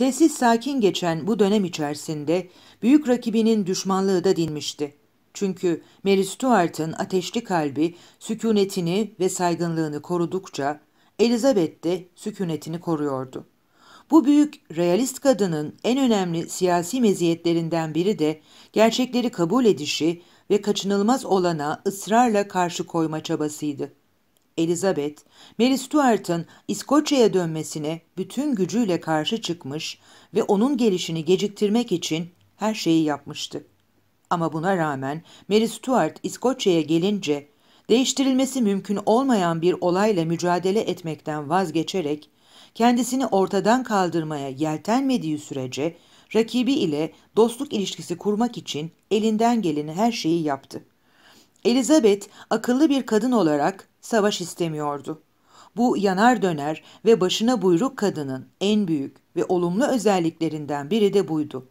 Sessiz sakin geçen bu dönem içerisinde büyük rakibinin düşmanlığı da dinmişti. Çünkü Mary Stuart'ın ateşli kalbi sükunetini ve saygınlığını korudukça Elizabeth de sükunetini koruyordu. Bu büyük realist kadının en önemli siyasi meziyetlerinden biri de gerçekleri kabul edişi ve kaçınılmaz olana ısrarla karşı koyma çabasıydı. Elizabeth, Mary Stuart'ın İskoçya'ya dönmesine bütün gücüyle karşı çıkmış ve onun gelişini geciktirmek için her şeyi yapmıştı. Ama buna rağmen Mary Stuart İskoçya'ya gelince değiştirilmesi mümkün olmayan bir olayla mücadele etmekten vazgeçerek kendisini ortadan kaldırmaya yeltenmediği sürece rakibi ile dostluk ilişkisi kurmak için elinden geleni her şeyi yaptı. Elizabeth akıllı bir kadın olarak Savaş istemiyordu. Bu yanar döner ve başına buyruk kadının en büyük ve olumlu özelliklerinden biri de buydu.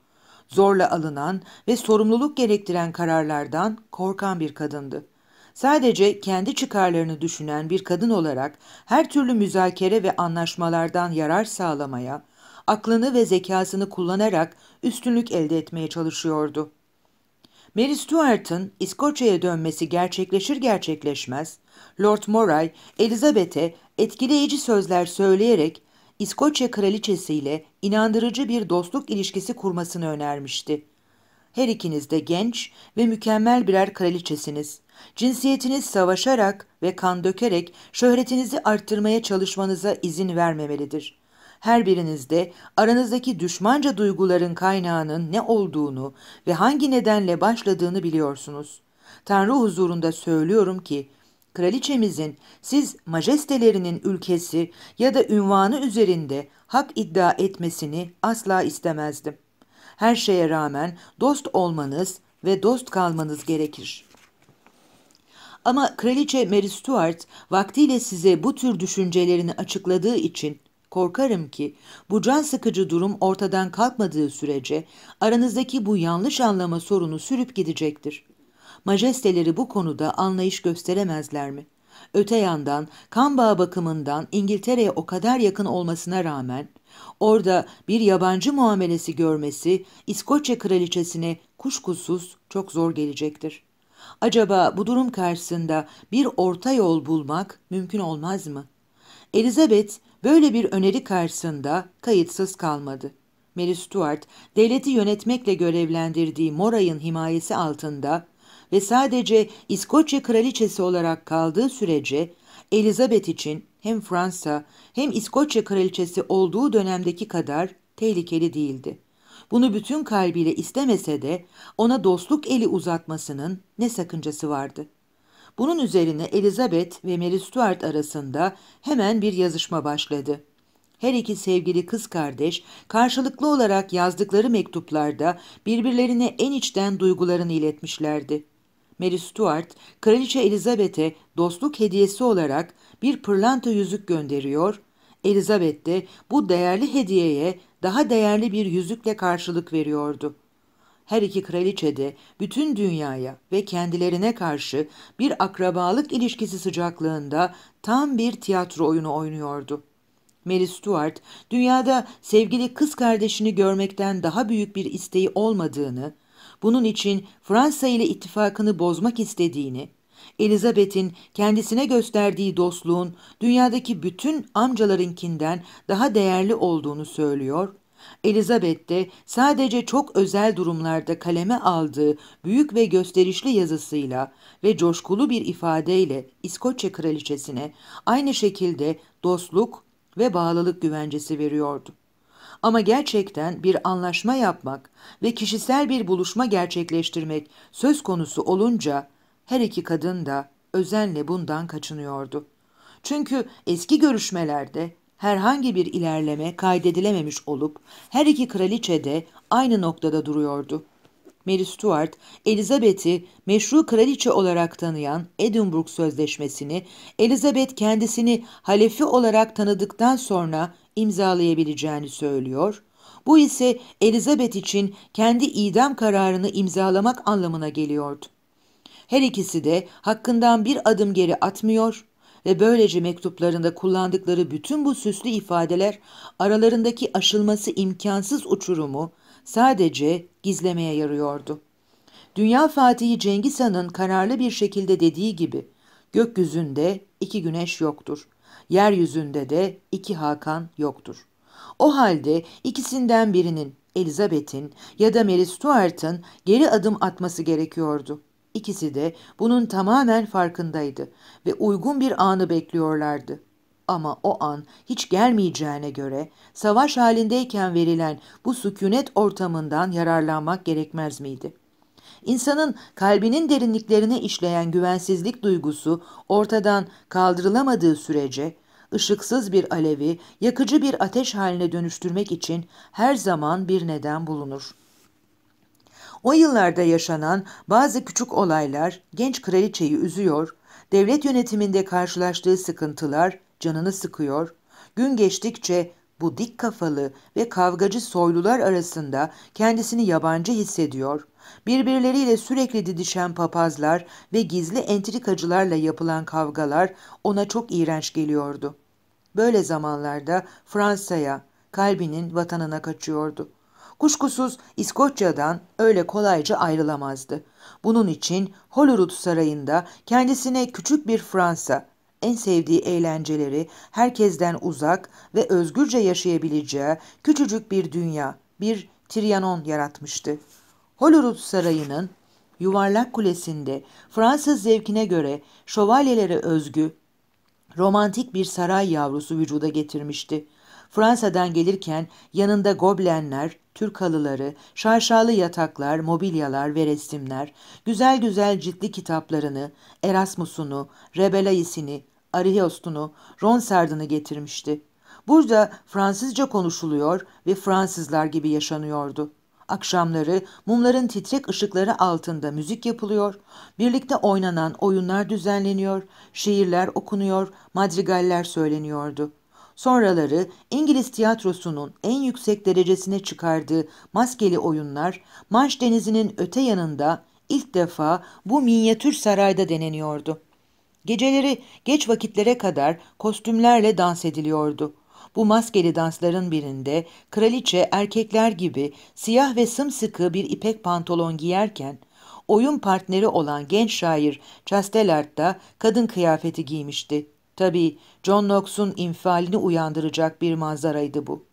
Zorla alınan ve sorumluluk gerektiren kararlardan korkan bir kadındı. Sadece kendi çıkarlarını düşünen bir kadın olarak her türlü müzakere ve anlaşmalardan yarar sağlamaya, aklını ve zekasını kullanarak üstünlük elde etmeye çalışıyordu. Mary Stuart'ın İskoçya'ya dönmesi gerçekleşir gerçekleşmez Lord Moray, Elizabeth'e etkileyici sözler söyleyerek İskoçya kraliçesiyle inandırıcı bir dostluk ilişkisi kurmasını önermişti. Her ikiniz de genç ve mükemmel birer kraliçesiniz. Cinsiyetiniz savaşarak ve kan dökerek şöhretinizi arttırmaya çalışmanıza izin vermemelidir. Her birinizde aranızdaki düşmanca duyguların kaynağının ne olduğunu ve hangi nedenle başladığını biliyorsunuz. Tanrı huzurunda söylüyorum ki Kraliçemizin siz majestelerinin ülkesi ya da ünvanı üzerinde hak iddia etmesini asla istemezdim. Her şeye rağmen dost olmanız ve dost kalmanız gerekir. Ama Kraliçe Mary Stuart vaktiyle size bu tür düşüncelerini açıkladığı için Korkarım ki bu can sıkıcı durum ortadan kalkmadığı sürece aranızdaki bu yanlış anlama sorunu sürüp gidecektir majesteleri bu konuda anlayış gösteremezler mi? Öte yandan kan bağı bakımından İngiltere'ye o kadar yakın olmasına rağmen orada bir yabancı muamelesi görmesi İskoçya kraliçesine kuşkusuz çok zor gelecektir. Acaba bu durum karşısında bir orta yol bulmak mümkün olmaz mı? Elizabeth böyle bir öneri karşısında kayıtsız kalmadı. Mary Stuart, devleti yönetmekle görevlendirdiği Moray'ın himayesi altında ve sadece İskoçya kraliçesi olarak kaldığı sürece Elizabeth için hem Fransa hem İskoçya kraliçesi olduğu dönemdeki kadar tehlikeli değildi. Bunu bütün kalbiyle istemese de ona dostluk eli uzatmasının ne sakıncası vardı? Bunun üzerine Elizabeth ve Mary Stuart arasında hemen bir yazışma başladı. Her iki sevgili kız kardeş karşılıklı olarak yazdıkları mektuplarda birbirlerine en içten duygularını iletmişlerdi. Mary Stuart, Kraliçe Elizabeth'e dostluk hediyesi olarak bir pırlanta yüzük gönderiyor, Elizabeth de bu değerli hediyeye daha değerli bir yüzükle karşılık veriyordu. Her iki kraliçe de bütün dünyaya ve kendilerine karşı bir akrabalık ilişkisi sıcaklığında tam bir tiyatro oyunu oynuyordu. Mary Stuart, dünyada sevgili kız kardeşini görmekten daha büyük bir isteği olmadığını bunun için Fransa ile ittifakını bozmak istediğini, Elizabeth'in kendisine gösterdiği dostluğun dünyadaki bütün amcalarınkinden daha değerli olduğunu söylüyor, Elizabeth de sadece çok özel durumlarda kaleme aldığı büyük ve gösterişli yazısıyla ve coşkulu bir ifadeyle İskoçya kraliçesine aynı şekilde dostluk ve bağlılık güvencesi veriyordu. Ama gerçekten bir anlaşma yapmak ve kişisel bir buluşma gerçekleştirmek söz konusu olunca her iki kadın da özenle bundan kaçınıyordu. Çünkü eski görüşmelerde herhangi bir ilerleme kaydedilememiş olup her iki kraliçe de aynı noktada duruyordu. Mary Stuart, Elizabeth'i meşru kraliçe olarak tanıyan Edinburgh Sözleşmesi'ni, Elizabeth kendisini halefi olarak tanıdıktan sonra imzalayabileceğini söylüyor. Bu ise Elizabeth için kendi idam kararını imzalamak anlamına geliyordu. Her ikisi de hakkından bir adım geri atmıyor ve böylece mektuplarında kullandıkları bütün bu süslü ifadeler aralarındaki aşılması imkansız uçurumu sadece gizlemeye yarıyordu. Dünya Fatihi Cengiz Han'ın kararlı bir şekilde dediği gibi gökyüzünde iki güneş yoktur yeryüzünde de iki Hakan yoktur. O halde ikisinden birinin Elizabeth'in ya da Mary Stuart'ın geri adım atması gerekiyordu. İkisi de bunun tamamen farkındaydı ve uygun bir anı bekliyorlardı. Ama o an hiç gelmeyeceğine göre savaş halindeyken verilen bu sükunet ortamından yararlanmak gerekmez miydi?'' İnsanın kalbinin derinliklerine işleyen güvensizlik duygusu ortadan kaldırılamadığı sürece ışıksız bir alevi yakıcı bir ateş haline dönüştürmek için her zaman bir neden bulunur. O yıllarda yaşanan bazı küçük olaylar genç kraliçeyi üzüyor, devlet yönetiminde karşılaştığı sıkıntılar canını sıkıyor, gün geçtikçe bu dik kafalı ve kavgacı soylular arasında kendisini yabancı hissediyor, birbirleriyle sürekli didişen papazlar ve gizli entrikacılarla yapılan kavgalar ona çok iğrenç geliyordu. Böyle zamanlarda Fransa'ya, kalbinin vatanına kaçıyordu. Kuşkusuz İskoçya'dan öyle kolayca ayrılamazdı. Bunun için Holyrood Sarayı'nda kendisine küçük bir Fransa, en sevdiği eğlenceleri herkesten uzak ve özgürce yaşayabileceği küçücük bir dünya, bir Trianon yaratmıştı. Holyrood Sarayı'nın yuvarlak kulesinde Fransız zevkine göre şövalyelere özgü romantik bir saray yavrusu vücuda getirmişti. Fransa'dan gelirken yanında goblenler, Türk halıları, şarşalı yataklar, mobilyalar ve resimler, güzel güzel ciltli kitaplarını, Erasmus'unu, Rebelais'ini, Ariost'unu, Ronsard'ını getirmişti. Burada Fransızca konuşuluyor ve Fransızlar gibi yaşanıyordu.'' Akşamları mumların titrek ışıkları altında müzik yapılıyor, birlikte oynanan oyunlar düzenleniyor, şiirler okunuyor, madrigaller söyleniyordu. Sonraları İngiliz tiyatrosunun en yüksek derecesine çıkardığı maskeli oyunlar Manş Denizi'nin öte yanında ilk defa bu minyatür sarayda deneniyordu. Geceleri geç vakitlere kadar kostümlerle dans ediliyordu. Bu maskeli dansların birinde kraliçe erkekler gibi siyah ve sımsıkı bir ipek pantolon giyerken oyun partneri olan genç şair Chastelard da kadın kıyafeti giymişti. Tabii John Knox'un infialini uyandıracak bir manzaraydı bu.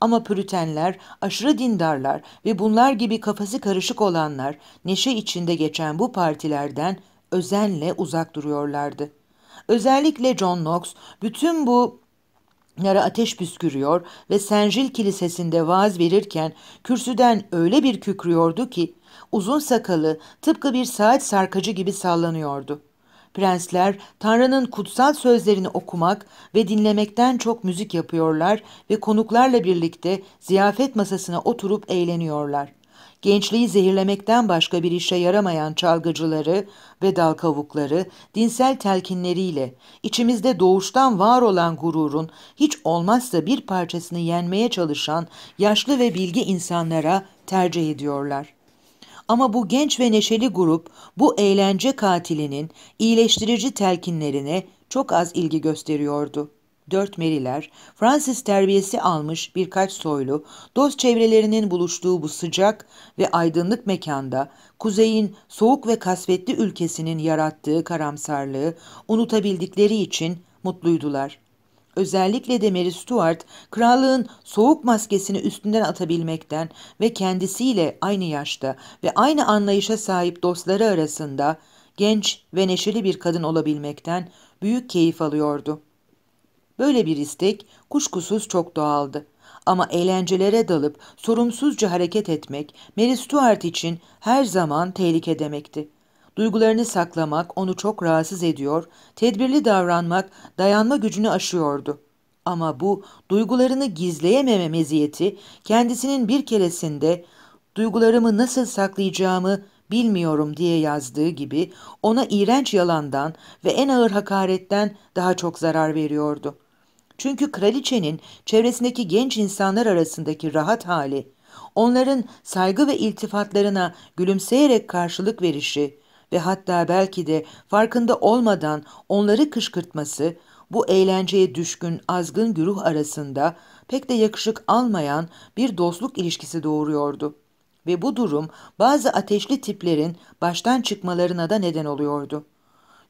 Ama pürütenler, aşırı dindarlar ve bunlar gibi kafası karışık olanlar neşe içinde geçen bu partilerden özenle uzak duruyorlardı. Özellikle John Knox bütün bu Nara ateş püskürüyor ve Senjil Kilisesi'nde vaaz verirken kürsüden öyle bir kükrüyordu ki uzun sakalı tıpkı bir saat sarkacı gibi sallanıyordu. Prensler Tanrı'nın kutsal sözlerini okumak ve dinlemekten çok müzik yapıyorlar ve konuklarla birlikte ziyafet masasına oturup eğleniyorlar.'' gençliği zehirlemekten başka bir işe yaramayan çalgıcıları ve dalkavukları dinsel telkinleriyle içimizde doğuştan var olan gururun hiç olmazsa bir parçasını yenmeye çalışan yaşlı ve bilgi insanlara tercih ediyorlar. Ama bu genç ve neşeli grup bu eğlence katilinin iyileştirici telkinlerine çok az ilgi gösteriyordu. Dört Meriler, Fransız terbiyesi almış birkaç soylu, dost çevrelerinin buluştuğu bu sıcak ve aydınlık mekanda, kuzeyin soğuk ve kasvetli ülkesinin yarattığı karamsarlığı unutabildikleri için mutluydular. Özellikle de Mary Stuart, krallığın soğuk maskesini üstünden atabilmekten ve kendisiyle aynı yaşta ve aynı anlayışa sahip dostları arasında genç ve neşeli bir kadın olabilmekten büyük keyif alıyordu.'' Böyle bir istek kuşkusuz çok doğaldı. Ama eğlencelere dalıp sorumsuzca hareket etmek Mary Stuart için her zaman tehlike demekti. Duygularını saklamak onu çok rahatsız ediyor, tedbirli davranmak dayanma gücünü aşıyordu. Ama bu duygularını gizleyememe meziyeti kendisinin bir keresinde duygularımı nasıl saklayacağımı bilmiyorum diye yazdığı gibi ona iğrenç yalandan ve en ağır hakaretten daha çok zarar veriyordu. Çünkü kraliçenin çevresindeki genç insanlar arasındaki rahat hali, onların saygı ve iltifatlarına gülümseyerek karşılık verişi ve hatta belki de farkında olmadan onları kışkırtması, bu eğlenceye düşkün azgın güruh arasında pek de yakışık almayan bir dostluk ilişkisi doğuruyordu. Ve bu durum bazı ateşli tiplerin baştan çıkmalarına da neden oluyordu.''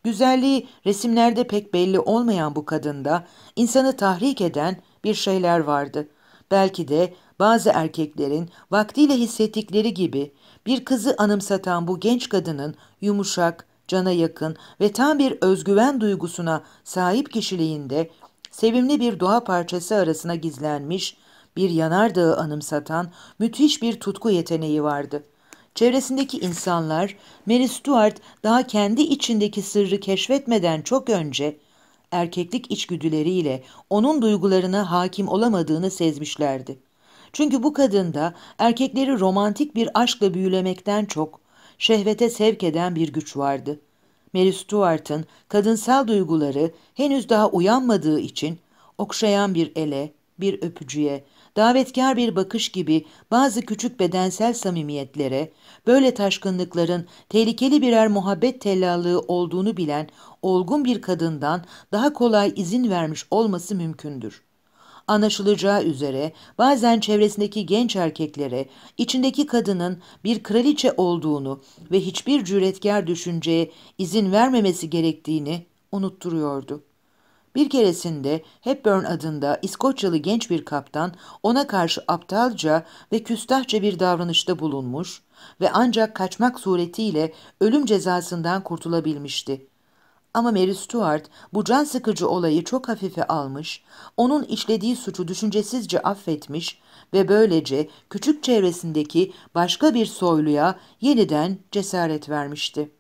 Güzelliği resimlerde pek belli olmayan bu kadında insanı tahrik eden bir şeyler vardı. Belki de bazı erkeklerin vaktiyle hissettikleri gibi bir kızı anımsatan bu genç kadının yumuşak, cana yakın ve tam bir özgüven duygusuna sahip kişiliğinde sevimli bir doğa parçası arasına gizlenmiş, bir yanardağı anımsatan müthiş bir tutku yeteneği vardı.'' Çevresindeki insanlar Mary Stuart daha kendi içindeki sırrı keşfetmeden çok önce erkeklik içgüdüleriyle onun duygularına hakim olamadığını sezmişlerdi. Çünkü bu kadında erkekleri romantik bir aşkla büyülemekten çok şehvete sevk eden bir güç vardı. Mary Stuart'ın kadınsal duyguları henüz daha uyanmadığı için okşayan bir ele, bir öpücüye, davetkar bir bakış gibi bazı küçük bedensel samimiyetlere, böyle taşkınlıkların tehlikeli birer muhabbet tellallığı olduğunu bilen olgun bir kadından daha kolay izin vermiş olması mümkündür. Anlaşılacağı üzere bazen çevresindeki genç erkeklere içindeki kadının bir kraliçe olduğunu ve hiçbir cüretkar düşünceye izin vermemesi gerektiğini unutturuyordu. Bir keresinde Hepburn adında İskoçyalı genç bir kaptan ona karşı aptalca ve küstahça bir davranışta bulunmuş ve ancak kaçmak suretiyle ölüm cezasından kurtulabilmişti. Ama Mary Stuart bu can sıkıcı olayı çok hafife almış, onun işlediği suçu düşüncesizce affetmiş ve böylece küçük çevresindeki başka bir soyluya yeniden cesaret vermişti.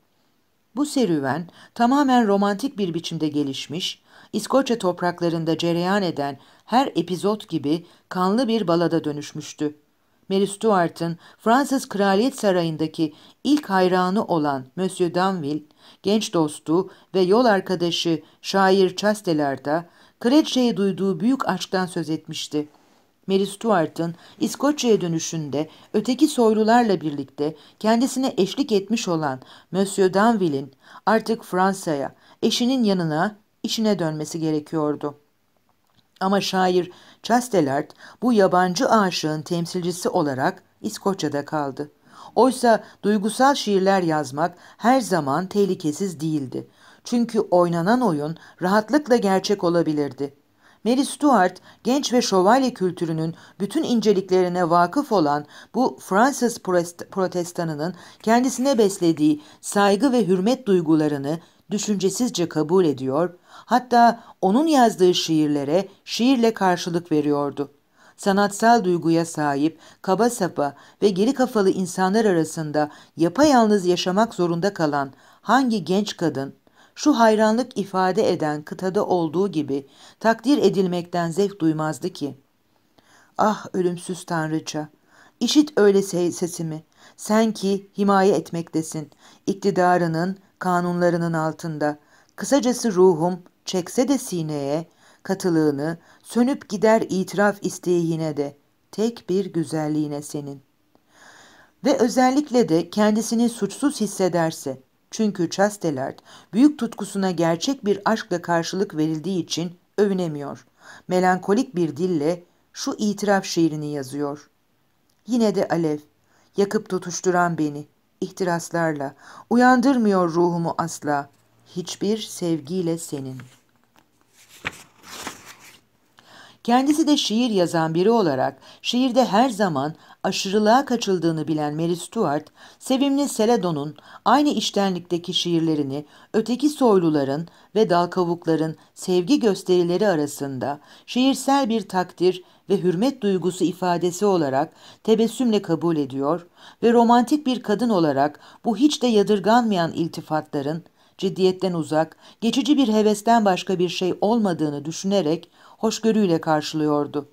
Bu serüven tamamen romantik bir biçimde gelişmiş İskoçya topraklarında cereyan eden her epizot gibi kanlı bir balada dönüşmüştü. Mary Stuart'ın Fransız Kraliyet Sarayı'ndaki ilk hayranı olan Monsieur Danville, genç dostu ve yol arkadaşı şair Chasteler'da kraliçeye duyduğu büyük aşktan söz etmişti. Mary Stuart'ın İskoçya'ya dönüşünde öteki soylularla birlikte kendisine eşlik etmiş olan Monsieur Danville'in artık Fransa'ya, eşinin yanına işine dönmesi gerekiyordu. Ama şair Chastelard bu yabancı aşığın temsilcisi olarak İskoçya'da kaldı. Oysa duygusal şiirler yazmak her zaman tehlikesiz değildi. Çünkü oynanan oyun rahatlıkla gerçek olabilirdi. Mary Stuart, genç ve şövalye kültürünün bütün inceliklerine vakıf olan bu Fransız protestanının kendisine beslediği saygı ve hürmet duygularını düşüncesizce kabul ediyor Hatta onun yazdığı şiirlere şiirle karşılık veriyordu. Sanatsal duyguya sahip, kaba sapa ve geri kafalı insanlar arasında yapayalnız yaşamak zorunda kalan hangi genç kadın şu hayranlık ifade eden kıtada olduğu gibi takdir edilmekten zevk duymazdı ki. Ah ölümsüz tanrıça, işit öyle sesimi, sen ki himaye etmektesin, iktidarının, kanunlarının altında. Kısacası ruhum çekse de sineye, katılığını, sönüp gider itiraf isteği yine de, tek bir güzelliğine senin. Ve özellikle de kendisini suçsuz hissederse, çünkü Chastelard büyük tutkusuna gerçek bir aşkla karşılık verildiği için övünemiyor. Melankolik bir dille şu itiraf şiirini yazıyor. Yine de alev, yakıp tutuşturan beni, ihtiraslarla, uyandırmıyor ruhumu asla.'' hiçbir sevgiyle senin. Kendisi de şiir yazan biri olarak şiirde her zaman aşırılığa kaçıldığını bilen Mary Stuart, sevimli Seledon'un aynı iştenlikteki şiirlerini öteki soyluların ve dal kavukların sevgi gösterileri arasında şiirsel bir takdir ve hürmet duygusu ifadesi olarak tebessümle kabul ediyor ve romantik bir kadın olarak bu hiç de yadırganmayan iltifatların ciddiyetten uzak, geçici bir hevesten başka bir şey olmadığını düşünerek hoşgörüyle karşılıyordu.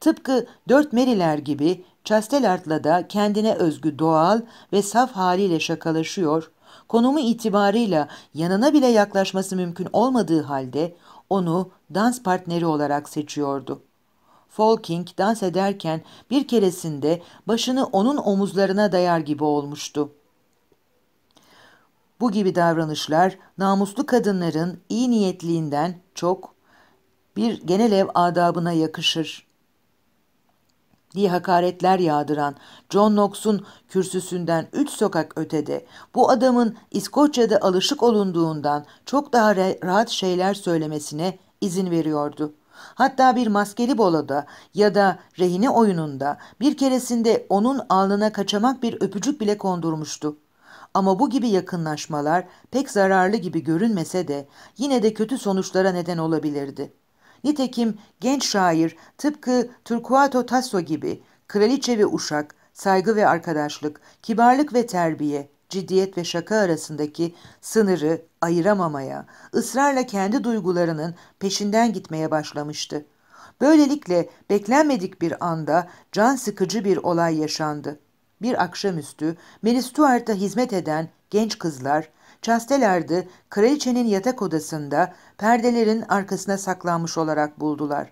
Tıpkı dört meriler gibi Chastelart'la da kendine özgü doğal ve saf haliyle şakalaşıyor, konumu itibarıyla yanına bile yaklaşması mümkün olmadığı halde onu dans partneri olarak seçiyordu. Folking dans ederken bir keresinde başını onun omuzlarına dayar gibi olmuştu. Bu gibi davranışlar namuslu kadınların iyi niyetliğinden çok bir genel ev adabına yakışır diye hakaretler yağdıran John Knox'un kürsüsünden üç sokak ötede bu adamın İskoçya'da alışık olunduğundan çok daha rahat şeyler söylemesine izin veriyordu. Hatta bir maskeli bolada ya da rehine oyununda bir keresinde onun alnına kaçamak bir öpücük bile kondurmuştu. Ama bu gibi yakınlaşmalar pek zararlı gibi görünmese de yine de kötü sonuçlara neden olabilirdi. Nitekim genç şair tıpkı Turquato Tasso gibi kraliçe ve uşak, saygı ve arkadaşlık, kibarlık ve terbiye, ciddiyet ve şaka arasındaki sınırı ayıramamaya, ısrarla kendi duygularının peşinden gitmeye başlamıştı. Böylelikle beklenmedik bir anda can sıkıcı bir olay yaşandı. Bir akşamüstü Mary Stuart'a hizmet eden genç kızlar Chastelard'ı kraliçenin yatak odasında perdelerin arkasına saklanmış olarak buldular.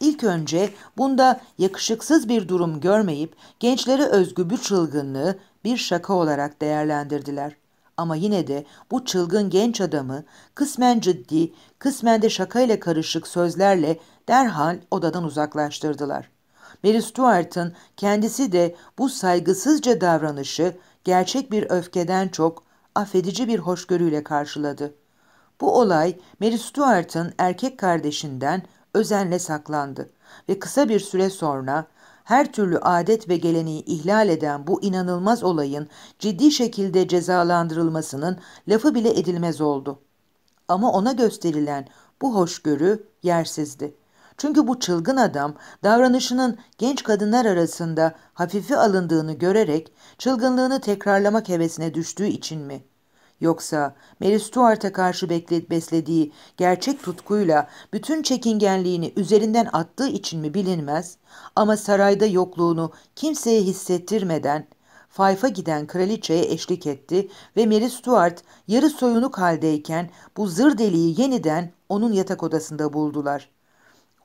İlk önce bunda yakışıksız bir durum görmeyip gençlere özgü bir çılgınlığı bir şaka olarak değerlendirdiler. Ama yine de bu çılgın genç adamı kısmen ciddi, kısmen de şakayla karışık sözlerle derhal odadan uzaklaştırdılar. Mary Stuart'ın kendisi de bu saygısızca davranışı gerçek bir öfkeden çok affedici bir hoşgörüyle karşıladı. Bu olay Mary Stuart'ın erkek kardeşinden özenle saklandı ve kısa bir süre sonra her türlü adet ve geleneği ihlal eden bu inanılmaz olayın ciddi şekilde cezalandırılmasının lafı bile edilmez oldu. Ama ona gösterilen bu hoşgörü yersizdi. Çünkü bu çılgın adam davranışının genç kadınlar arasında hafifi alındığını görerek çılgınlığını tekrarlamak hevesine düştüğü için mi? Yoksa Mary Stuart'a karşı beslediği gerçek tutkuyla bütün çekingenliğini üzerinden attığı için mi bilinmez ama sarayda yokluğunu kimseye hissettirmeden Fayf'a giden kraliçeye eşlik etti ve Mary Stuart yarı soyunuk haldeyken bu zır deliği yeniden onun yatak odasında buldular.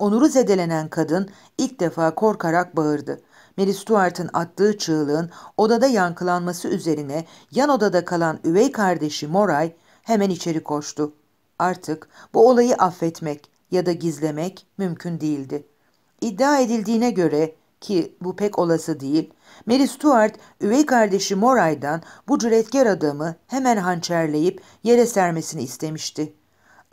Onuru zedelenen kadın ilk defa korkarak bağırdı. Mary Stuart'ın attığı çığlığın odada yankılanması üzerine yan odada kalan üvey kardeşi Moray hemen içeri koştu. Artık bu olayı affetmek ya da gizlemek mümkün değildi. İddia edildiğine göre ki bu pek olası değil, Mary Stuart üvey kardeşi Moray'dan bu cüretkar adamı hemen hançerleyip yere sermesini istemişti.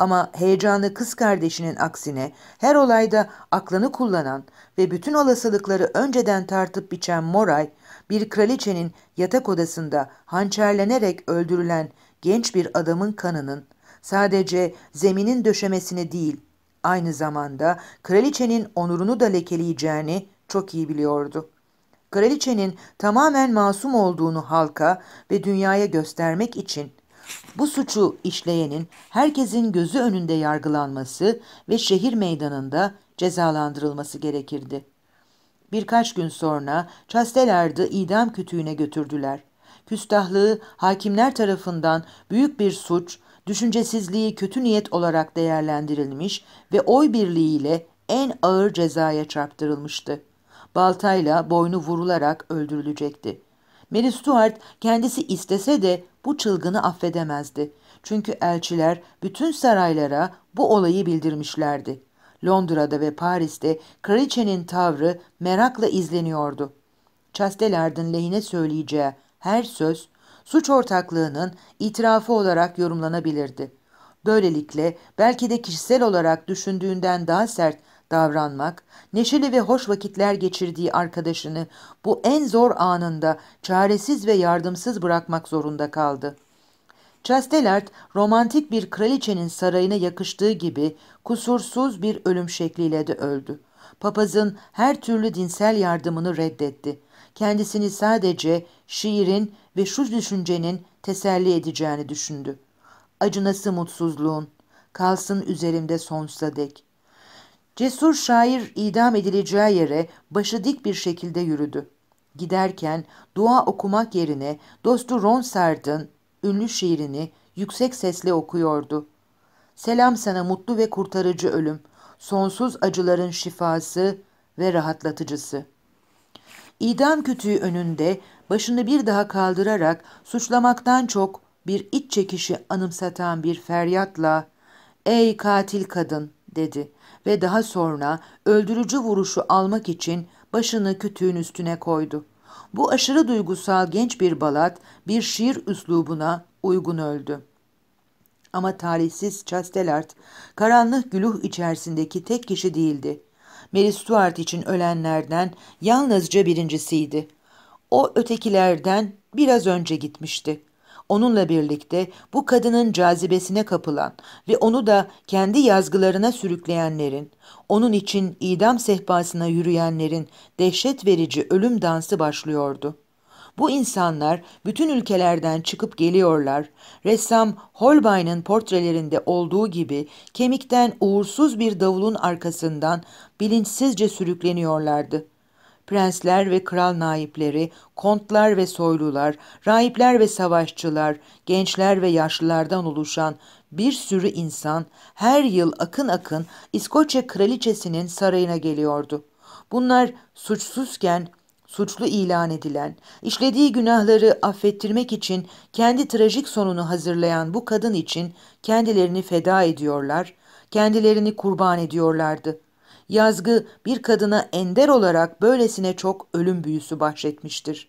Ama heyecanlı kız kardeşinin aksine her olayda aklını kullanan ve bütün olasılıkları önceden tartıp biçen Moray, bir kraliçenin yatak odasında hançerlenerek öldürülen genç bir adamın kanının sadece zeminin döşemesini değil, aynı zamanda kraliçenin onurunu da lekeleyeceğini çok iyi biliyordu. Kraliçenin tamamen masum olduğunu halka ve dünyaya göstermek için bu suçu işleyenin herkesin gözü önünde yargılanması ve şehir meydanında cezalandırılması gerekirdi. Birkaç gün sonra Chastelard'ı idam kütüğüne götürdüler. Küstahlığı hakimler tarafından büyük bir suç, düşüncesizliği kötü niyet olarak değerlendirilmiş ve oy birliğiyle en ağır cezaya çarptırılmıştı. Baltayla boynu vurularak öldürülecekti. Mary Stuart kendisi istese de bu çılgını affedemezdi. Çünkü elçiler bütün saraylara bu olayı bildirmişlerdi. Londra'da ve Paris'te kraliçenin tavrı merakla izleniyordu. Chastelard'ın lehine söyleyeceği her söz suç ortaklığının itirafı olarak yorumlanabilirdi. Böylelikle belki de kişisel olarak düşündüğünden daha sert davranmak, neşeli ve hoş vakitler geçirdiği arkadaşını bu en zor anında çaresiz ve yardımsız bırakmak zorunda kaldı. Chastelard, romantik bir kraliçenin sarayına yakıştığı gibi kusursuz bir ölüm şekliyle de öldü. Papazın her türlü dinsel yardımını reddetti. Kendisini sadece şiirin ve şu düşüncenin teselli edeceğini düşündü. Acınası mutsuzluğun, kalsın üzerimde sonsuza dek.'' Cesur şair idam edileceği yere başı dik bir şekilde yürüdü. Giderken dua okumak yerine dostu Ron Ronsard'ın ünlü şiirini yüksek sesle okuyordu. Selam sana mutlu ve kurtarıcı ölüm, sonsuz acıların şifası ve rahatlatıcısı. İdam kütüğü önünde başını bir daha kaldırarak suçlamaktan çok bir iç çekişi anımsatan bir feryatla ''Ey katil kadın!'' dedi ve daha sonra öldürücü vuruşu almak için başını kütüğün üstüne koydu. Bu aşırı duygusal genç bir balat bir şiir üslubuna uygun öldü. Ama talihsiz Chastelart karanlık güluh içerisindeki tek kişi değildi. Mary Stuart için ölenlerden yalnızca birincisiydi. O ötekilerden biraz önce gitmişti. Onunla birlikte bu kadının cazibesine kapılan ve onu da kendi yazgılarına sürükleyenlerin, onun için idam sehpasına yürüyenlerin dehşet verici ölüm dansı başlıyordu. Bu insanlar bütün ülkelerden çıkıp geliyorlar. Ressam Holbein'in portrelerinde olduğu gibi kemikten uğursuz bir davulun arkasından bilinçsizce sürükleniyorlardı prensler ve kral naipleri, kontlar ve soylular, rahipler ve savaşçılar, gençler ve yaşlılardan oluşan bir sürü insan her yıl akın akın İskoçya kraliçesinin sarayına geliyordu. Bunlar suçsuzken suçlu ilan edilen, işlediği günahları affettirmek için kendi trajik sonunu hazırlayan bu kadın için kendilerini feda ediyorlar, kendilerini kurban ediyorlardı.'' Yazgı bir kadına ender olarak böylesine çok ölüm büyüsü bahşetmiştir.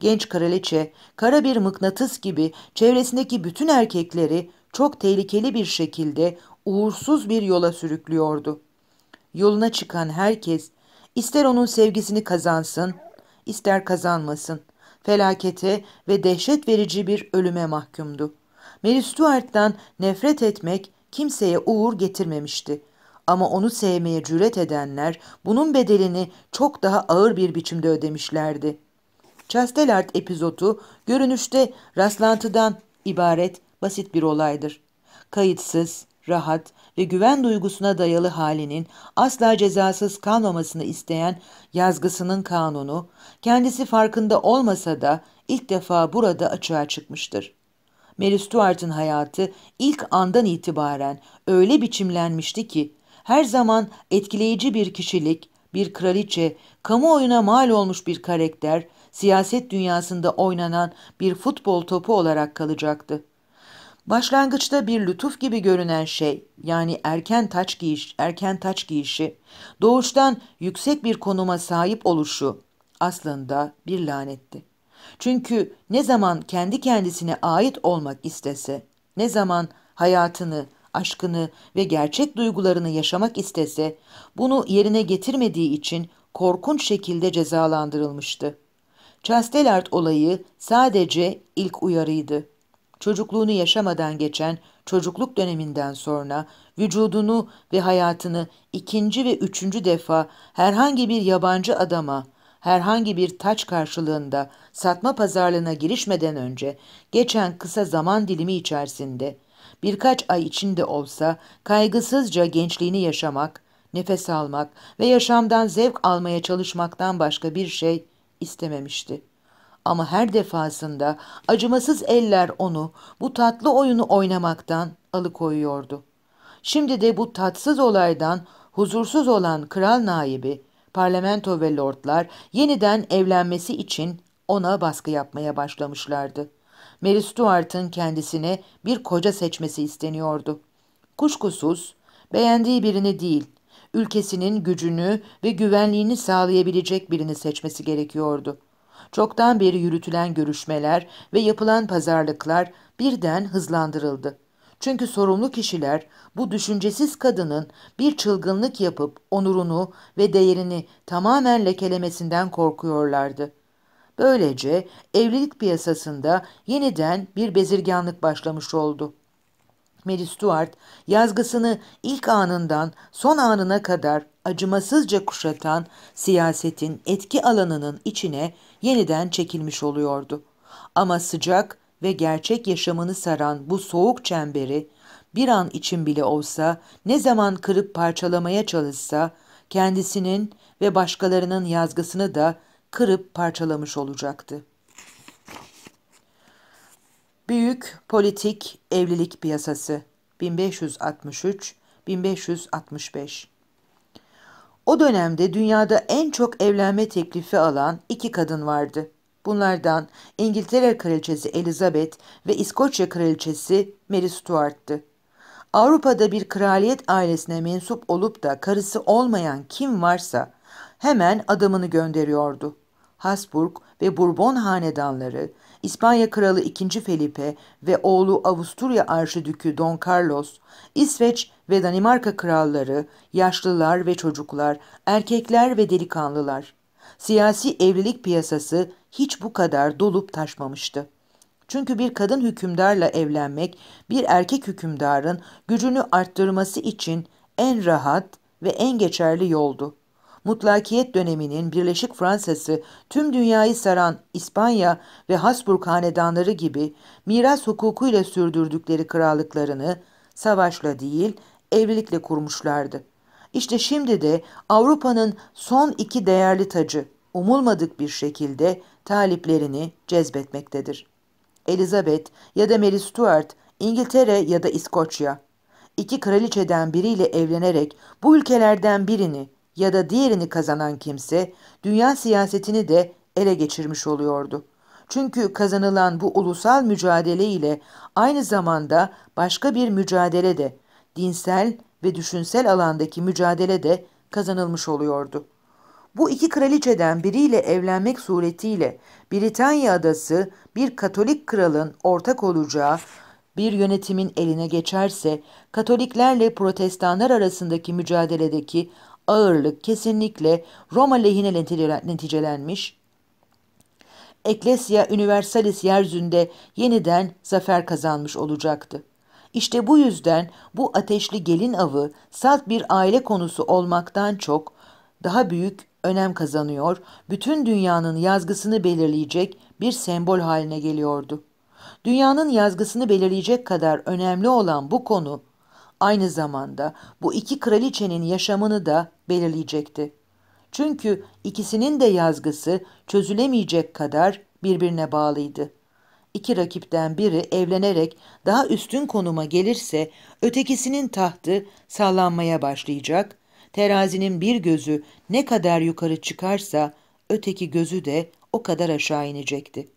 Genç kraliçe kara bir mıknatıs gibi çevresindeki bütün erkekleri çok tehlikeli bir şekilde uğursuz bir yola sürüklüyordu. Yoluna çıkan herkes ister onun sevgisini kazansın, ister kazanmasın, felakete ve dehşet verici bir ölüme mahkumdu. Mary Stuart'tan nefret etmek kimseye uğur getirmemişti. Ama onu sevmeye cüret edenler bunun bedelini çok daha ağır bir biçimde ödemişlerdi. Chastelard epizotu görünüşte rastlantıdan ibaret basit bir olaydır. Kayıtsız, rahat ve güven duygusuna dayalı halinin asla cezasız kalmamasını isteyen yazgısının kanunu, kendisi farkında olmasa da ilk defa burada açığa çıkmıştır. Mary Stuart'ın hayatı ilk andan itibaren öyle biçimlenmişti ki her zaman etkileyici bir kişilik, bir kraliçe, kamuoyuna mal olmuş bir karakter, siyaset dünyasında oynanan bir futbol topu olarak kalacaktı. Başlangıçta bir lütuf gibi görünen şey, yani erken taç giyiş, erken taç giyişi, doğuştan yüksek bir konuma sahip oluşu aslında bir lanetti. Çünkü ne zaman kendi kendisine ait olmak istese, ne zaman hayatını, aşkını ve gerçek duygularını yaşamak istese bunu yerine getirmediği için korkunç şekilde cezalandırılmıştı. Chastelard olayı sadece ilk uyarıydı. Çocukluğunu yaşamadan geçen çocukluk döneminden sonra vücudunu ve hayatını ikinci ve üçüncü defa herhangi bir yabancı adama, herhangi bir taç karşılığında satma pazarlığına girişmeden önce geçen kısa zaman dilimi içerisinde birkaç ay içinde olsa kaygısızca gençliğini yaşamak, nefes almak ve yaşamdan zevk almaya çalışmaktan başka bir şey istememişti. Ama her defasında acımasız eller onu bu tatlı oyunu oynamaktan alıkoyuyordu. Şimdi de bu tatsız olaydan huzursuz olan kral naibi, parlamento ve lordlar yeniden evlenmesi için ona baskı yapmaya başlamışlardı. Mary Stuart'ın kendisine bir koca seçmesi isteniyordu. Kuşkusuz, beğendiği birini değil, ülkesinin gücünü ve güvenliğini sağlayabilecek birini seçmesi gerekiyordu. Çoktan beri yürütülen görüşmeler ve yapılan pazarlıklar birden hızlandırıldı. Çünkü sorumlu kişiler bu düşüncesiz kadının bir çılgınlık yapıp onurunu ve değerini tamamen lekelemesinden korkuyorlardı.'' Böylece evlilik piyasasında yeniden bir bezirganlık başlamış oldu. Mary Stuart yazgısını ilk anından son anına kadar acımasızca kuşatan siyasetin etki alanının içine yeniden çekilmiş oluyordu. Ama sıcak ve gerçek yaşamını saran bu soğuk çemberi bir an için bile olsa ne zaman kırıp parçalamaya çalışsa kendisinin ve başkalarının yazgısını da kırıp parçalamış olacaktı. Büyük Politik Evlilik Piyasası 1563-1565 O dönemde dünyada en çok evlenme teklifi alan iki kadın vardı. Bunlardan İngiltere Kraliçesi Elizabeth ve İskoçya Kraliçesi Mary Stuart'tı. Avrupa'da bir kraliyet ailesine mensup olup da karısı olmayan kim varsa hemen adamını gönderiyordu. Habsburg ve Bourbon hanedanları, İspanya Kralı II. Felipe ve oğlu Avusturya Arşidükü Don Carlos, İsveç ve Danimarka kralları, yaşlılar ve çocuklar, erkekler ve delikanlılar. Siyasi evlilik piyasası hiç bu kadar dolup taşmamıştı. Çünkü bir kadın hükümdarla evlenmek bir erkek hükümdarın gücünü arttırması için en rahat ve en geçerli yoldu mutlakiyet döneminin Birleşik Fransa'sı, tüm dünyayı saran İspanya ve Habsburg hanedanları gibi miras hukukuyla sürdürdükleri krallıklarını savaşla değil evlilikle kurmuşlardı. İşte şimdi de Avrupa'nın son iki değerli tacı umulmadık bir şekilde taliplerini cezbetmektedir. Elizabeth ya da Mary Stuart, İngiltere ya da İskoçya. İki kraliçeden biriyle evlenerek bu ülkelerden birini ya da diğerini kazanan kimse dünya siyasetini de ele geçirmiş oluyordu. Çünkü kazanılan bu ulusal mücadele ile aynı zamanda başka bir mücadele de, dinsel ve düşünsel alandaki mücadele de kazanılmış oluyordu. Bu iki kraliçeden biriyle evlenmek suretiyle Britanya adası bir Katolik kralın ortak olacağı bir yönetimin eline geçerse Katoliklerle Protestanlar arasındaki mücadeledeki ağırlık kesinlikle Roma lehine neticelenmiş. Ecclesia Universalis yeryüzünde yeniden zafer kazanmış olacaktı. İşte bu yüzden bu ateşli gelin avı salt bir aile konusu olmaktan çok daha büyük önem kazanıyor, bütün dünyanın yazgısını belirleyecek bir sembol haline geliyordu. Dünyanın yazgısını belirleyecek kadar önemli olan bu konu aynı zamanda bu iki kraliçenin yaşamını da belirleyecekti. Çünkü ikisinin de yazgısı çözülemeyecek kadar birbirine bağlıydı. İki rakipten biri evlenerek daha üstün konuma gelirse ötekisinin tahtı sallanmaya başlayacak, terazinin bir gözü ne kadar yukarı çıkarsa öteki gözü de o kadar aşağı inecekti.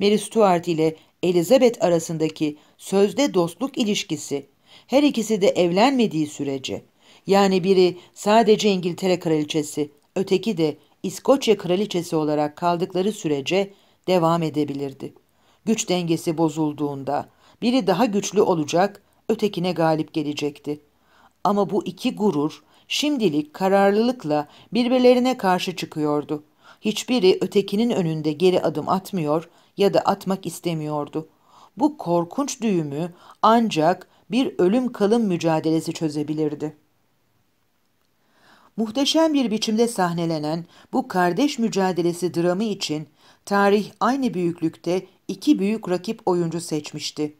Mary Stuart ile Elizabeth arasındaki sözde dostluk ilişkisi her ikisi de evlenmediği sürece yani biri sadece İngiltere kraliçesi, öteki de İskoçya kraliçesi olarak kaldıkları sürece devam edebilirdi. Güç dengesi bozulduğunda biri daha güçlü olacak, ötekine galip gelecekti. Ama bu iki gurur şimdilik kararlılıkla birbirlerine karşı çıkıyordu. Hiçbiri ötekinin önünde geri adım atmıyor ya da atmak istemiyordu. Bu korkunç düğümü ancak bir ölüm kalım mücadelesi çözebilirdi. Muhteşem bir biçimde sahnelenen bu kardeş mücadelesi dramı için tarih aynı büyüklükte iki büyük rakip oyuncu seçmişti.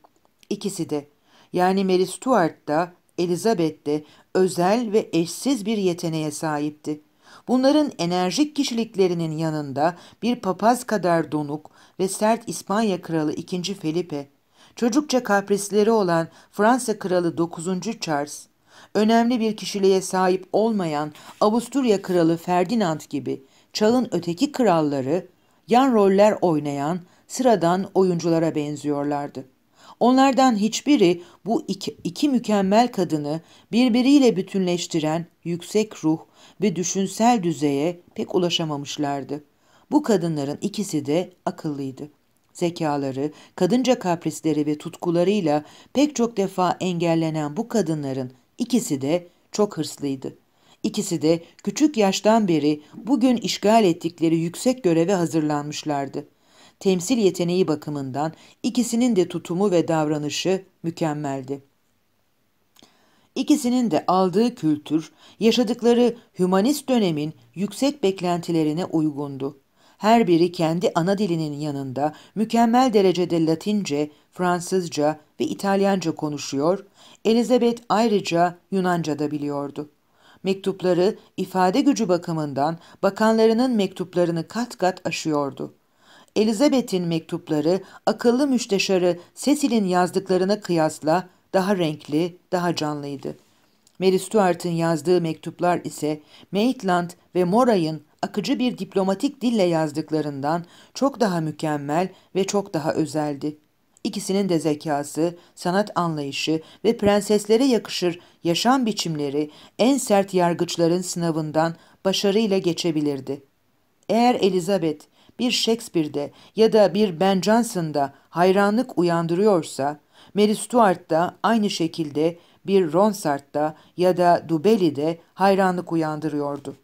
İkisi de yani Mary Stuart da Elizabeth de özel ve eşsiz bir yeteneğe sahipti. Bunların enerjik kişiliklerinin yanında bir papaz kadar donuk ve sert İspanya kralı 2. Felipe Çocukça kaprisleri olan Fransa Kralı 9. Charles, önemli bir kişiliğe sahip olmayan Avusturya Kralı Ferdinand gibi çağın öteki kralları yan roller oynayan sıradan oyunculara benziyorlardı. Onlardan hiçbiri bu iki, iki mükemmel kadını birbiriyle bütünleştiren yüksek ruh ve düşünsel düzeye pek ulaşamamışlardı. Bu kadınların ikisi de akıllıydı zekaları, kadınca kaprisleri ve tutkularıyla pek çok defa engellenen bu kadınların ikisi de çok hırslıydı. İkisi de küçük yaştan beri bugün işgal ettikleri yüksek göreve hazırlanmışlardı. Temsil yeteneği bakımından ikisinin de tutumu ve davranışı mükemmeldi. İkisinin de aldığı kültür, yaşadıkları hümanist dönemin yüksek beklentilerine uygundu her biri kendi ana dilinin yanında mükemmel derecede Latince, Fransızca ve İtalyanca konuşuyor, Elizabeth ayrıca Yunanca da biliyordu. Mektupları ifade gücü bakımından bakanlarının mektuplarını kat kat aşıyordu. Elizabeth'in mektupları akıllı müsteşarı Cecil'in yazdıklarına kıyasla daha renkli, daha canlıydı. Mary Stuart'ın yazdığı mektuplar ise Maitland ve Moray'ın akıcı bir diplomatik dille yazdıklarından çok daha mükemmel ve çok daha özeldi. İkisinin de zekası, sanat anlayışı ve prenseslere yakışır yaşam biçimleri en sert yargıçların sınavından başarıyla geçebilirdi. Eğer Elizabeth bir Shakespeare'de ya da bir Ben Jonson'da hayranlık uyandırıyorsa, Mary Stuart da aynı şekilde bir Ronsard'da ya da Dubelli'de hayranlık uyandırıyordu.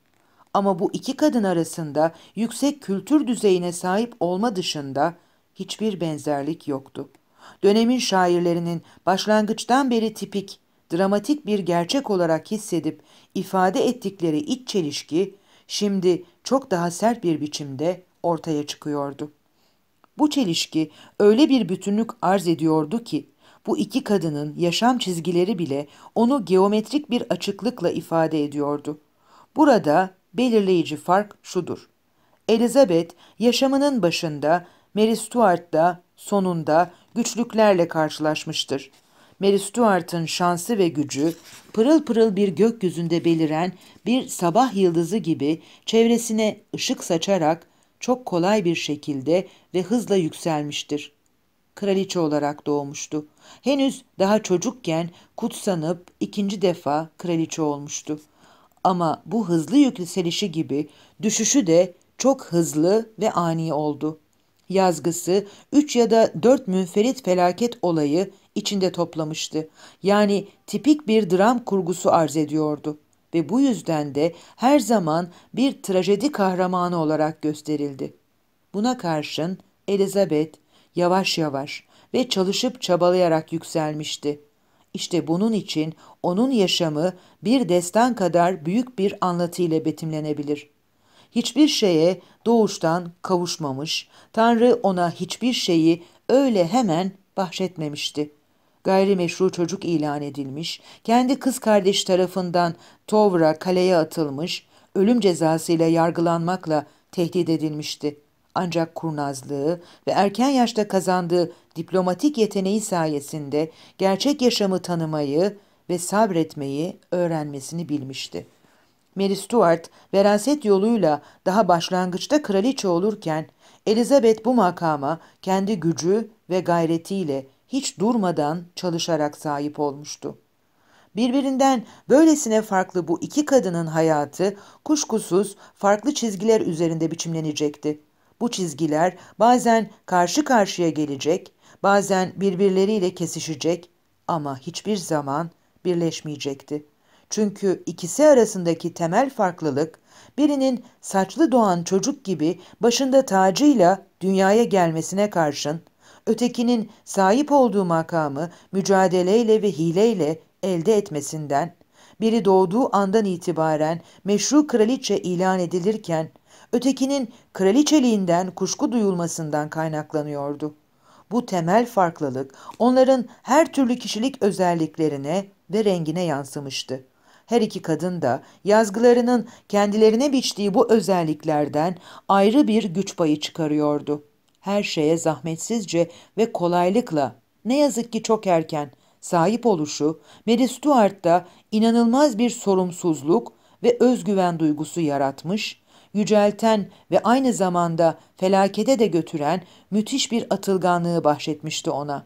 Ama bu iki kadın arasında yüksek kültür düzeyine sahip olma dışında hiçbir benzerlik yoktu. Dönemin şairlerinin başlangıçtan beri tipik, dramatik bir gerçek olarak hissedip ifade ettikleri iç çelişki şimdi çok daha sert bir biçimde ortaya çıkıyordu. Bu çelişki öyle bir bütünlük arz ediyordu ki bu iki kadının yaşam çizgileri bile onu geometrik bir açıklıkla ifade ediyordu. Burada belirleyici fark şudur. Elizabeth yaşamının başında Mary Stuart'la sonunda güçlüklerle karşılaşmıştır. Mary Stuart'ın şansı ve gücü pırıl pırıl bir gökyüzünde beliren bir sabah yıldızı gibi çevresine ışık saçarak çok kolay bir şekilde ve hızla yükselmiştir. Kraliçe olarak doğmuştu. Henüz daha çocukken kutsanıp ikinci defa kraliçe olmuştu. Ama bu hızlı yükselişi gibi düşüşü de çok hızlı ve ani oldu. Yazgısı 3 ya da 4 münferit felaket olayı içinde toplamıştı. Yani tipik bir dram kurgusu arz ediyordu ve bu yüzden de her zaman bir trajedi kahramanı olarak gösterildi. Buna karşın Elizabeth yavaş yavaş ve çalışıp çabalayarak yükselmişti. İşte bunun için onun yaşamı bir destan kadar büyük bir anlatı ile betimlenebilir. Hiçbir şeye doğuştan kavuşmamış, Tanrı ona hiçbir şeyi öyle hemen bahşetmemişti. Gayrimeşru çocuk ilan edilmiş, kendi kız kardeş tarafından Tovra kaleye atılmış, ölüm cezası ile yargılanmakla tehdit edilmişti.'' Ancak kurnazlığı ve erken yaşta kazandığı diplomatik yeteneği sayesinde gerçek yaşamı tanımayı ve sabretmeyi öğrenmesini bilmişti. Mary Stuart, veraset yoluyla daha başlangıçta kraliçe olurken, Elizabeth bu makama kendi gücü ve gayretiyle hiç durmadan çalışarak sahip olmuştu. Birbirinden böylesine farklı bu iki kadının hayatı kuşkusuz farklı çizgiler üzerinde biçimlenecekti. Bu çizgiler bazen karşı karşıya gelecek, bazen birbirleriyle kesişecek ama hiçbir zaman birleşmeyecekti. Çünkü ikisi arasındaki temel farklılık birinin saçlı doğan çocuk gibi başında tacıyla dünyaya gelmesine karşın ötekinin sahip olduğu makamı mücadeleyle ve hileyle elde etmesinden, biri doğduğu andan itibaren meşru kraliçe ilan edilirken ötekinin kraliçeliğinden kuşku duyulmasından kaynaklanıyordu. Bu temel farklılık onların her türlü kişilik özelliklerine ve rengine yansımıştı. Her iki kadın da yazgılarının kendilerine biçtiği bu özelliklerden ayrı bir güç payı çıkarıyordu. Her şeye zahmetsizce ve kolaylıkla ne yazık ki çok erken sahip oluşu Mary Stuart'ta inanılmaz bir sorumsuzluk ve özgüven duygusu yaratmış yücelten ve aynı zamanda felakete de götüren müthiş bir atılganlığı bahşetmişti ona.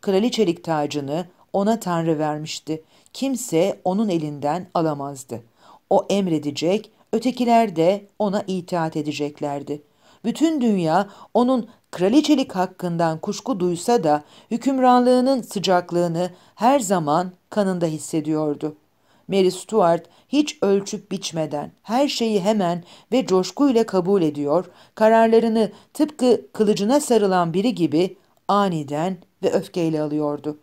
Kraliçelik tacını ona Tanrı vermişti. Kimse onun elinden alamazdı. O emredecek, ötekiler de ona itaat edeceklerdi. Bütün dünya onun kraliçelik hakkından kuşku duysa da hükümranlığının sıcaklığını her zaman kanında hissediyordu. Mary Stuart hiç ölçüp biçmeden her şeyi hemen ve coşkuyla kabul ediyor, kararlarını tıpkı kılıcına sarılan biri gibi aniden ve öfkeyle alıyordu.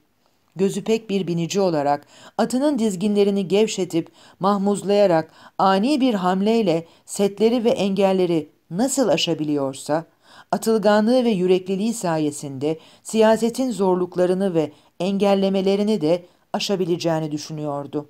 Gözü pek bir binici olarak atının dizginlerini gevşetip mahmuzlayarak ani bir hamleyle setleri ve engelleri nasıl aşabiliyorsa, atılganlığı ve yürekliliği sayesinde siyasetin zorluklarını ve engellemelerini de aşabileceğini düşünüyordu.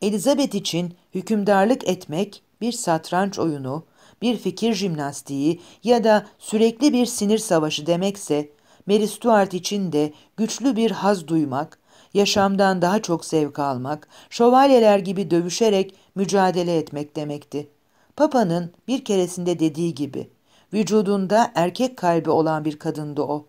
Elizabeth için hükümdarlık etmek bir satranç oyunu, bir fikir jimnastiği ya da sürekli bir sinir savaşı demekse, Mary Stuart için de güçlü bir haz duymak, yaşamdan daha çok zevk almak, şövalyeler gibi dövüşerek mücadele etmek demekti. Papa'nın bir keresinde dediği gibi, vücudunda erkek kalbi olan bir kadındı o.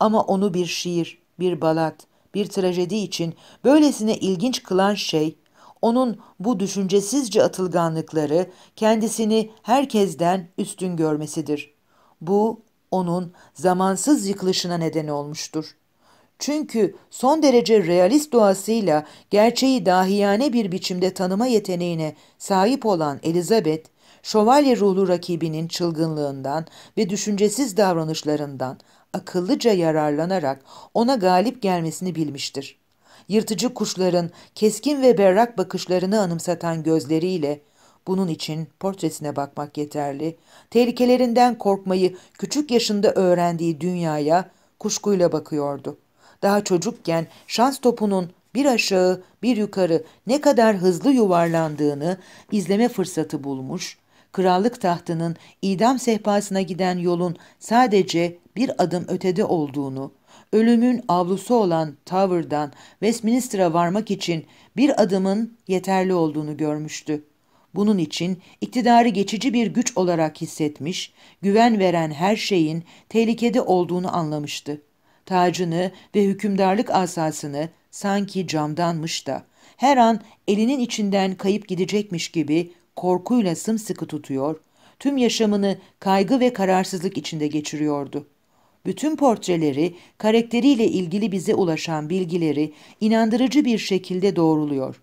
Ama onu bir şiir, bir balat, bir trajedi için böylesine ilginç kılan şey, onun bu düşüncesizce atılganlıkları kendisini herkesten üstün görmesidir. Bu onun zamansız yıkılışına neden olmuştur. Çünkü son derece realist doğasıyla gerçeği dahiyane bir biçimde tanıma yeteneğine sahip olan Elizabeth, şövalye ruhlu rakibinin çılgınlığından ve düşüncesiz davranışlarından akıllıca yararlanarak ona galip gelmesini bilmiştir yırtıcı kuşların keskin ve berrak bakışlarını anımsatan gözleriyle, bunun için portresine bakmak yeterli, tehlikelerinden korkmayı küçük yaşında öğrendiği dünyaya kuşkuyla bakıyordu. Daha çocukken şans topunun bir aşağı bir yukarı ne kadar hızlı yuvarlandığını izleme fırsatı bulmuş, krallık tahtının idam sehpasına giden yolun sadece bir adım ötede olduğunu, ölümün avlusu olan Tower'dan Westminster'a varmak için bir adımın yeterli olduğunu görmüştü. Bunun için iktidarı geçici bir güç olarak hissetmiş, güven veren her şeyin tehlikede olduğunu anlamıştı. Tacını ve hükümdarlık asasını sanki camdanmış da her an elinin içinden kayıp gidecekmiş gibi korkuyla sımsıkı tutuyor, tüm yaşamını kaygı ve kararsızlık içinde geçiriyordu bütün portreleri, karakteriyle ilgili bize ulaşan bilgileri inandırıcı bir şekilde doğruluyor.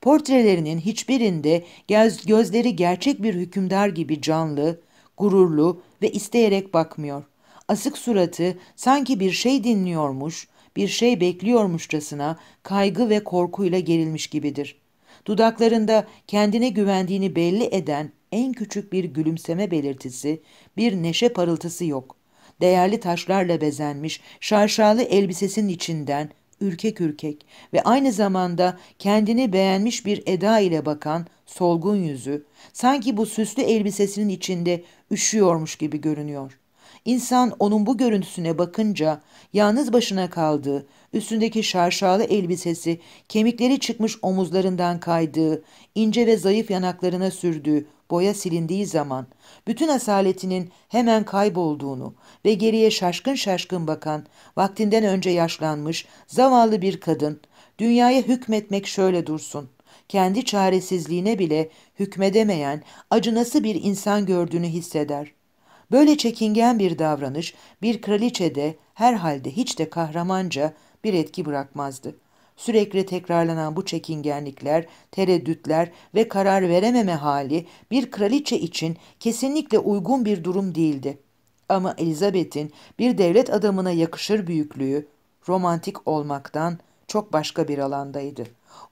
Portrelerinin hiçbirinde göz, gözleri gerçek bir hükümdar gibi canlı, gururlu ve isteyerek bakmıyor. Asık suratı sanki bir şey dinliyormuş, bir şey bekliyormuşçasına kaygı ve korkuyla gerilmiş gibidir. Dudaklarında kendine güvendiğini belli eden en küçük bir gülümseme belirtisi, bir neşe parıltısı yok değerli taşlarla bezenmiş şarşalı elbisesinin içinden ürkek ürkek ve aynı zamanda kendini beğenmiş bir eda ile bakan solgun yüzü sanki bu süslü elbisesinin içinde üşüyormuş gibi görünüyor. İnsan onun bu görüntüsüne bakınca yalnız başına kaldığı, üstündeki şarşalı elbisesi, kemikleri çıkmış omuzlarından kaydığı, ince ve zayıf yanaklarına sürdüğü boya silindiği zaman bütün asaletinin hemen kaybolduğunu ve geriye şaşkın şaşkın bakan, vaktinden önce yaşlanmış, zavallı bir kadın, dünyaya hükmetmek şöyle dursun, kendi çaresizliğine bile hükmedemeyen, acınası bir insan gördüğünü hisseder. Böyle çekingen bir davranış bir kraliçede herhalde hiç de kahramanca bir etki bırakmazdı.'' Sürekli tekrarlanan bu çekingenlikler, tereddütler ve karar verememe hali bir kraliçe için kesinlikle uygun bir durum değildi. Ama Elizabeth'in bir devlet adamına yakışır büyüklüğü romantik olmaktan çok başka bir alandaydı.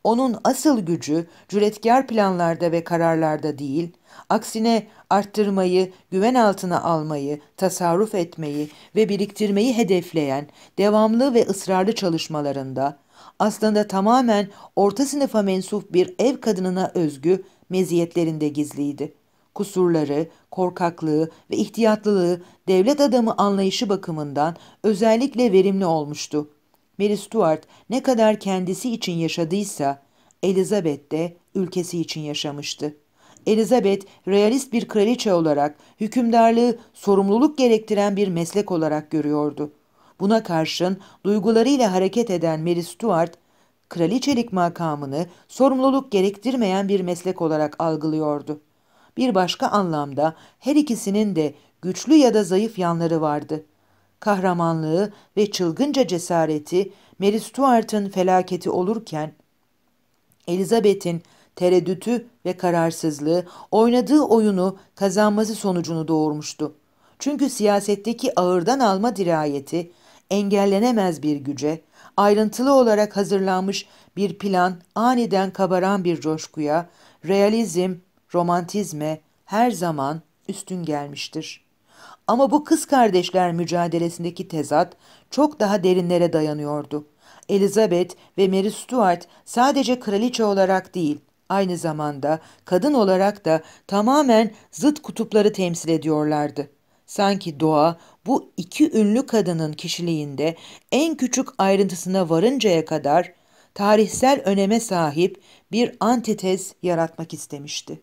Onun asıl gücü cüretkar planlarda ve kararlarda değil, aksine arttırmayı, güven altına almayı, tasarruf etmeyi ve biriktirmeyi hedefleyen devamlı ve ısrarlı çalışmalarında, aslında tamamen orta sınıfa mensup bir ev kadınına özgü meziyetlerinde gizliydi. Kusurları, korkaklığı ve ihtiyatlılığı devlet adamı anlayışı bakımından özellikle verimli olmuştu. Mary Stuart ne kadar kendisi için yaşadıysa Elizabeth de ülkesi için yaşamıştı. Elizabeth realist bir kraliçe olarak hükümdarlığı sorumluluk gerektiren bir meslek olarak görüyordu.'' Buna karşın duygularıyla hareket eden Mary Stuart, kraliçelik makamını sorumluluk gerektirmeyen bir meslek olarak algılıyordu. Bir başka anlamda her ikisinin de güçlü ya da zayıf yanları vardı. Kahramanlığı ve çılgınca cesareti Mary Stuart'ın felaketi olurken, Elizabeth'in tereddütü ve kararsızlığı oynadığı oyunu kazanması sonucunu doğurmuştu. Çünkü siyasetteki ağırdan alma dirayeti engellenemez bir güce, ayrıntılı olarak hazırlanmış bir plan aniden kabaran bir coşkuya, realizm, romantizme her zaman üstün gelmiştir. Ama bu kız kardeşler mücadelesindeki tezat çok daha derinlere dayanıyordu. Elizabeth ve Mary Stuart sadece kraliçe olarak değil, aynı zamanda kadın olarak da tamamen zıt kutupları temsil ediyorlardı. Sanki doğa bu iki ünlü kadının kişiliğinde en küçük ayrıntısına varıncaya kadar tarihsel öneme sahip bir antitez yaratmak istemişti.